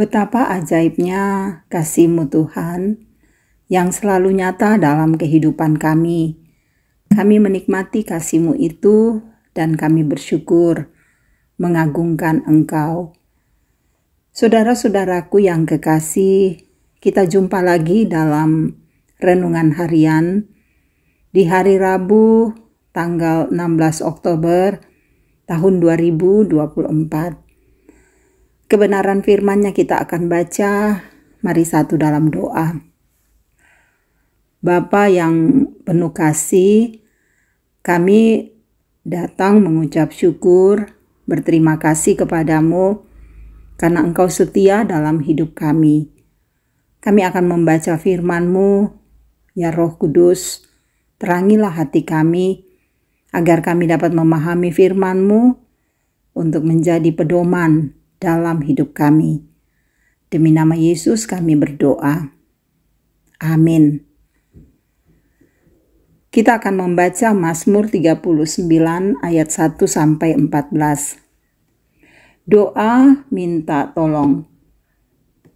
Betapa ajaibnya kasihmu Tuhan yang selalu nyata dalam kehidupan kami. Kami menikmati kasihmu itu dan kami bersyukur mengagungkan engkau. Saudara-saudaraku yang kekasih, kita jumpa lagi dalam Renungan Harian di hari Rabu tanggal 16 Oktober tahun 2024 kebenaran firman-Nya kita akan baca. Mari satu dalam doa. Bapa yang penuh kasih, kami datang mengucap syukur, berterima kasih kepadamu karena engkau setia dalam hidup kami. Kami akan membaca firman-Mu, ya Roh Kudus, terangilah hati kami agar kami dapat memahami firman-Mu untuk menjadi pedoman dalam hidup kami. Demi nama Yesus kami berdoa. Amin. Kita akan membaca Mazmur 39 ayat 1 sampai 14. Doa minta tolong.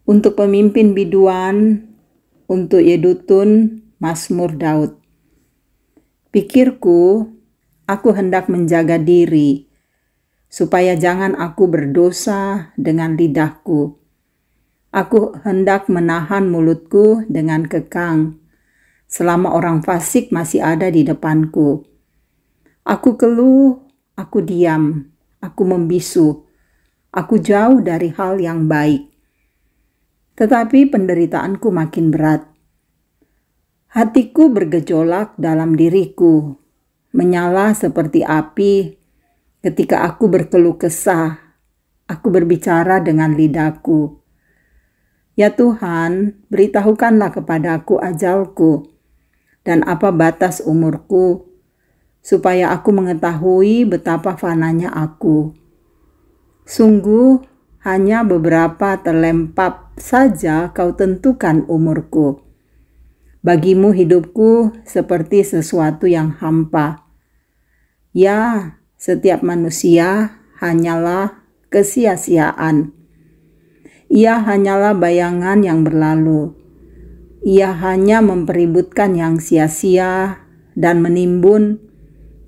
Untuk pemimpin biduan, untuk Yedutun, Mazmur Daud. Pikirku, aku hendak menjaga diri supaya jangan aku berdosa dengan lidahku. Aku hendak menahan mulutku dengan kekang, selama orang fasik masih ada di depanku. Aku keluh, aku diam, aku membisu, aku jauh dari hal yang baik. Tetapi penderitaanku makin berat. Hatiku bergejolak dalam diriku, menyala seperti api ketika aku berkeluh kesah, aku berbicara dengan lidahku. Ya Tuhan, beritahukanlah kepadaku ajalku dan apa batas umurku, supaya aku mengetahui betapa fananya aku. Sungguh, hanya beberapa terlempap saja kau tentukan umurku. Bagimu hidupku seperti sesuatu yang hampa. Ya, setiap manusia hanyalah kesia-siaan. Ia hanyalah bayangan yang berlalu. Ia hanya mempeributkan yang sia-sia dan menimbun,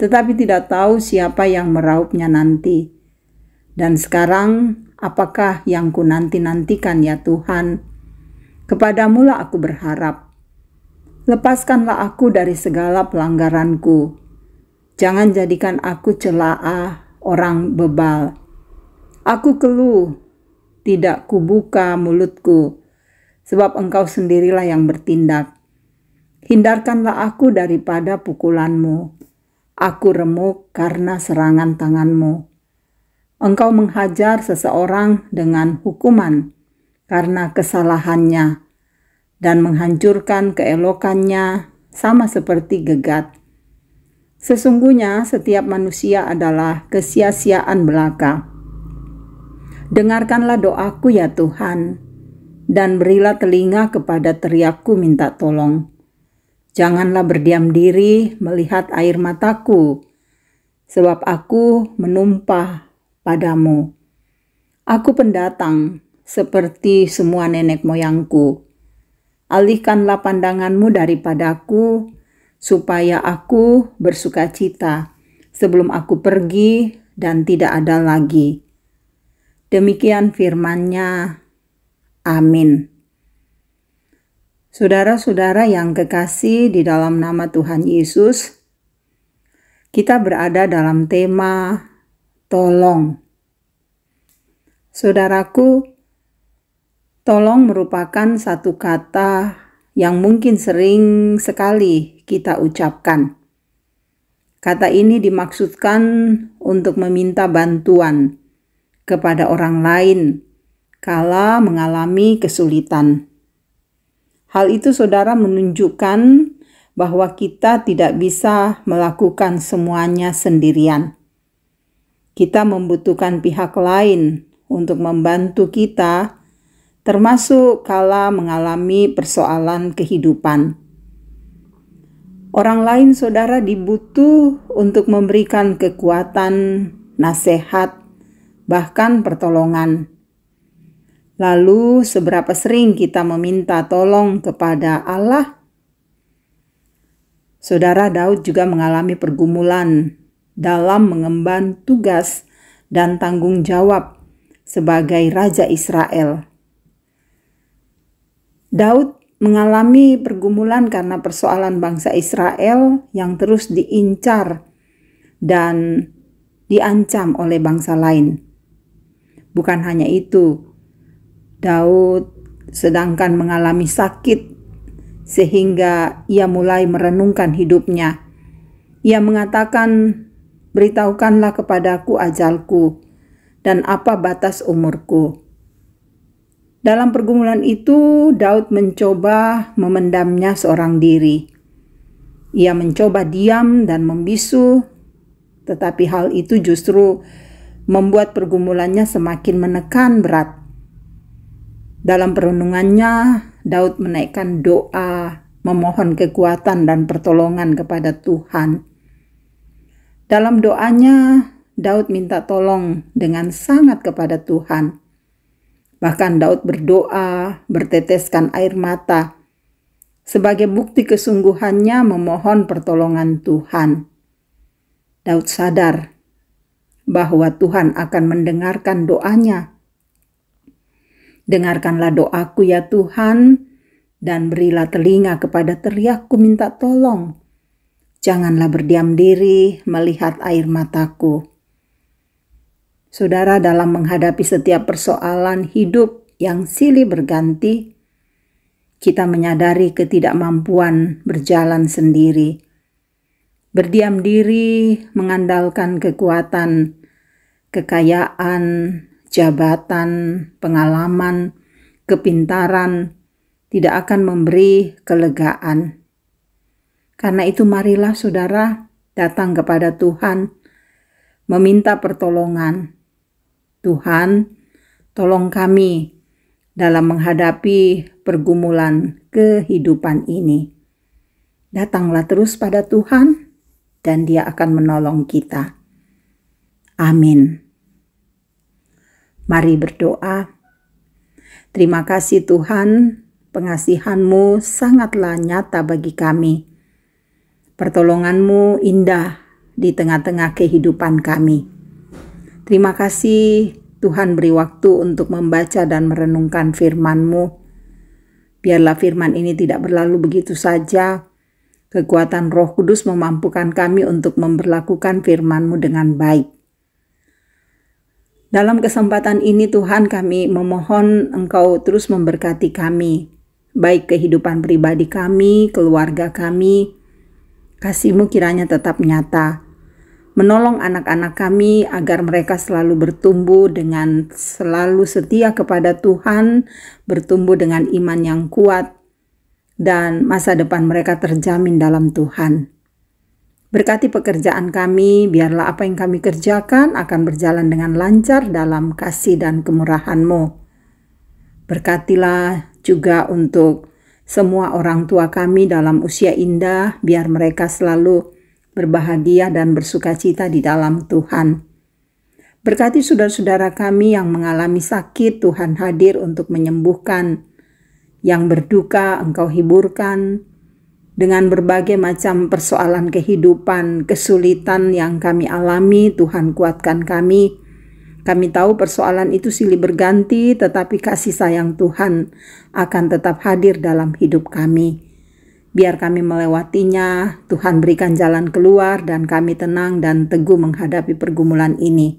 tetapi tidak tahu siapa yang meraupnya nanti. Dan sekarang, apakah yang ku nanti-nantikan ya Tuhan? Kepadamulah aku berharap. Lepaskanlah aku dari segala pelanggaranku Jangan jadikan aku celaa orang bebal. Aku keluh, tidak kubuka mulutku, sebab engkau sendirilah yang bertindak. Hindarkanlah aku daripada pukulanmu. Aku remuk karena serangan tanganmu. Engkau menghajar seseorang dengan hukuman karena kesalahannya dan menghancurkan keelokannya sama seperti gegat. Sesungguhnya setiap manusia adalah kesia-siaan belaka. Dengarkanlah doaku ya Tuhan, dan berilah telinga kepada teriakku minta tolong. Janganlah berdiam diri melihat air mataku, sebab aku menumpah padamu. Aku pendatang seperti semua nenek moyangku. Alihkanlah pandanganmu daripadaku, supaya aku bersuka cita sebelum aku pergi dan tidak ada lagi. Demikian firmannya. Amin. Saudara-saudara yang kekasih di dalam nama Tuhan Yesus, kita berada dalam tema tolong. Saudaraku, tolong merupakan satu kata yang mungkin sering sekali kita ucapkan. Kata ini dimaksudkan untuk meminta bantuan kepada orang lain kala mengalami kesulitan. Hal itu, saudara, menunjukkan bahwa kita tidak bisa melakukan semuanya sendirian. Kita membutuhkan pihak lain untuk membantu kita, termasuk kala mengalami persoalan kehidupan orang lain saudara dibutuh untuk memberikan kekuatan, nasihat, bahkan pertolongan. Lalu, seberapa sering kita meminta tolong kepada Allah? Saudara Daud juga mengalami pergumulan dalam mengemban tugas dan tanggung jawab sebagai raja Israel. Daud mengalami pergumulan karena persoalan bangsa Israel yang terus diincar dan diancam oleh bangsa lain. Bukan hanya itu, Daud sedangkan mengalami sakit sehingga ia mulai merenungkan hidupnya. Ia mengatakan, "Beritahukanlah kepadaku ajalku dan apa batas umurku." Dalam pergumulan itu, Daud mencoba memendamnya seorang diri. Ia mencoba diam dan membisu, tetapi hal itu justru membuat pergumulannya semakin menekan berat. Dalam perundungannya, Daud menaikkan doa, memohon kekuatan dan pertolongan kepada Tuhan. Dalam doanya, Daud minta tolong dengan sangat kepada Tuhan. Bahkan Daud berdoa, berteteskan air mata sebagai bukti kesungguhannya memohon pertolongan Tuhan. Daud sadar bahwa Tuhan akan mendengarkan doanya. Dengarkanlah doaku ya Tuhan dan berilah telinga kepada teriakku minta tolong. Janganlah berdiam diri melihat air mataku saudara dalam menghadapi setiap persoalan hidup yang silih berganti, kita menyadari ketidakmampuan berjalan sendiri. Berdiam diri mengandalkan kekuatan, kekayaan, jabatan, pengalaman, kepintaran tidak akan memberi kelegaan. Karena itu marilah saudara datang kepada Tuhan meminta pertolongan Tuhan, tolong kami dalam menghadapi pergumulan kehidupan ini. Datanglah terus pada Tuhan, dan Dia akan menolong kita. Amin. Mari berdoa. Terima kasih, Tuhan. Pengasihan-Mu sangatlah nyata bagi kami. Pertolongan-Mu indah di tengah-tengah kehidupan kami. Terima kasih Tuhan beri waktu untuk membaca dan merenungkan firman-Mu. Biarlah firman ini tidak berlalu begitu saja. Kekuatan roh kudus memampukan kami untuk memperlakukan firman-Mu dengan baik. Dalam kesempatan ini Tuhan kami memohon Engkau terus memberkati kami, baik kehidupan pribadi kami, keluarga kami, kasih-Mu kiranya tetap nyata menolong anak-anak kami agar mereka selalu bertumbuh dengan selalu setia kepada Tuhan, bertumbuh dengan iman yang kuat, dan masa depan mereka terjamin dalam Tuhan. Berkati pekerjaan kami, biarlah apa yang kami kerjakan akan berjalan dengan lancar dalam kasih dan kemurahan-Mu. Berkatilah juga untuk semua orang tua kami dalam usia indah, biar mereka selalu berbahagia dan bersukacita di dalam Tuhan. Berkati saudara-saudara kami yang mengalami sakit, Tuhan hadir untuk menyembuhkan. Yang berduka, Engkau hiburkan. Dengan berbagai macam persoalan kehidupan, kesulitan yang kami alami, Tuhan kuatkan kami. Kami tahu persoalan itu silih berganti, tetapi kasih sayang Tuhan akan tetap hadir dalam hidup kami. Biar kami melewatinya, Tuhan berikan jalan keluar dan kami tenang dan teguh menghadapi pergumulan ini.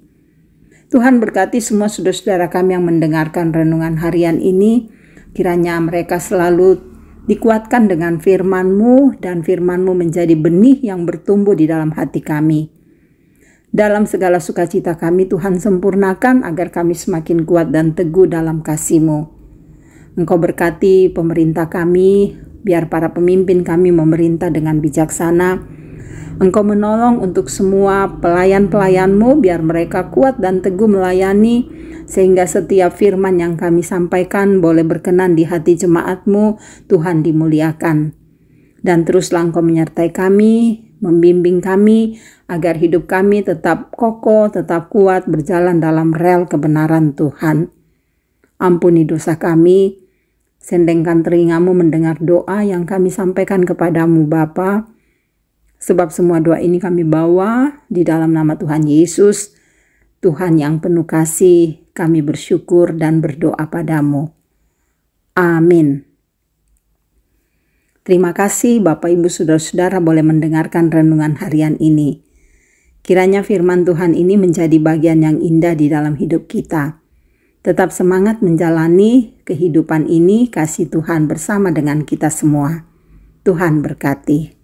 Tuhan berkati semua saudara-saudara kami yang mendengarkan renungan harian ini. Kiranya mereka selalu dikuatkan dengan firman-Mu dan firman-Mu menjadi benih yang bertumbuh di dalam hati kami. Dalam segala sukacita kami Tuhan sempurnakan agar kami semakin kuat dan teguh dalam kasih-Mu. Engkau berkati pemerintah kami, biar para pemimpin kami memerintah dengan bijaksana. Engkau menolong untuk semua pelayan-pelayanmu biar mereka kuat dan teguh melayani sehingga setiap firman yang kami sampaikan boleh berkenan di hati jemaatmu Tuhan dimuliakan. Dan teruslah engkau menyertai kami, membimbing kami agar hidup kami tetap kokoh, tetap kuat, berjalan dalam rel kebenaran Tuhan. Ampuni dosa kami, Sendengkan telingamu mendengar doa yang kami sampaikan kepadamu Bapa. Sebab semua doa ini kami bawa di dalam nama Tuhan Yesus, Tuhan yang penuh kasih, kami bersyukur dan berdoa padamu. Amin. Terima kasih Bapak Ibu Saudara-saudara boleh mendengarkan renungan harian ini. Kiranya firman Tuhan ini menjadi bagian yang indah di dalam hidup kita. Tetap semangat menjalani kehidupan ini, kasih Tuhan bersama dengan kita semua. Tuhan berkati.